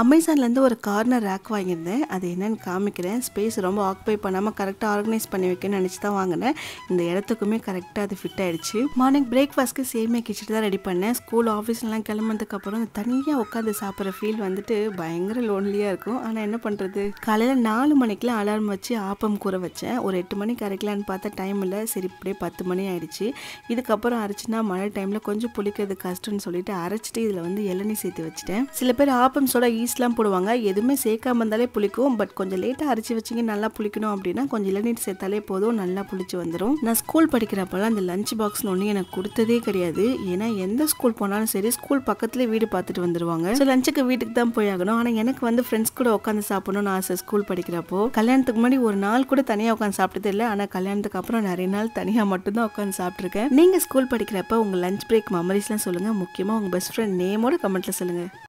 அமேசான்லேருந்து ஒரு corner rack வாங்கியிருந்தேன் அது என்னென்னு காமிக்கிறேன் ஸ்பேஸ் ரொம்ப ஆக்குபை பண்ணாமல் கரெக்டாக ஆர்கனைஸ் பண்ணி வைக்கணும்னு நினச்சி தான் வாங்கினேன் இந்த இடத்துக்குமே கரெக்டாக அது ஃபிட் ஆகிடுச்சு மார்னிங் பிரேக்ஃபாஸ்ட்க்கு சேமியா கிச்சிட்டு தான் ரெடி பண்ணேன் ஸ்கூல் ஆஃபீஸ்லாம் கிளம்புனதுக்கப்புறம் தனியாக உட்காந்து சாப்பிட்ற ஃபீல் வந்துட்டு பயங்கர லோன்லியாக இருக்கும் ஆனால் என்ன பண்ணுறது காலையில் நாலு மணிக்கெலாம் அலாரம் வச்சு ஆப்பம் கூற வச்சேன் ஒரு எட்டு மணிக்கு அரைக்கலான்னு பார்த்தா டைம் இல்லை சரி இப்படியே பத்து மணி ஆயிடுச்சு இதுக்கப்புறம் அரைச்சுன்னா மழை டைமில் கொஞ்சம் புளிக்கிறது கஷ்டம்னு சொல்லிட்டு அரைச்சிட்டு இதில் வந்து இளநீ சேர்த்து வச்சுட்டேன் சில பேர் ஆப்பம் சொல்ல ஈஸ்ட்லாம் போடுவாங்க எதுவுமே சேர்க்காம இருந்தாலே புளிக்கும் பட் கொஞ்சம் லேட்டாக அரைச்சி வச்சிங்க நல்லா புளிக்கணும் அப்படின்னா கொஞ்சம் இளநீர் சேர்த்தாலே போதும் நல்லா புளிச்சு வந்துடும் நான் ஸ்கூல் படிக்கிறப்பெல்லாம் அந்த லஞ்ச் பாக்ஸ்னு ஒன்று எனக்கு கொடுத்ததே கிடையாது ஏன்னா எந்த ஸ்கூல் போனாலும் சரி ஸ்கூல் பக்கத்துலேயே வீடு பார்த்துட்டு வந்துடுவாங்க ஸோ லஞ்சுக்கு வீட்டுக்கு தான் போய் ஆகணும் ஆனால் எனக்கு வந்து ஃப்ரெண்ட்ஸ் கூட உட்காந்து சாப்பிடணும்னு ஆசை ஸ்கூல் படிக்கிறப்போ கல்யாணத்துக்கு முன்னாடி ஒரு நாள் கூட தனியாக உட்காந்து சாப்பிட்டது இல்லை ஆனால் கல்யாணத்துக்கு அப்புறம் நிறைய நாள் தனியாக மட்டும்தான் உட்காந்து சாப்பிட்ருக்கேன் நீங்கள் ஸ்கூல் படிக்கிறப்ப உங்கள் லஞ்ச் பிரேக் மெமரிஸ்லாம் சொல்லுங்கள் முக்கியமாக உங்கள் பெஸ்ட் ஃப்ரெண்ட் நேமோட கமெண்ட்டில் சொல்லுங்கள்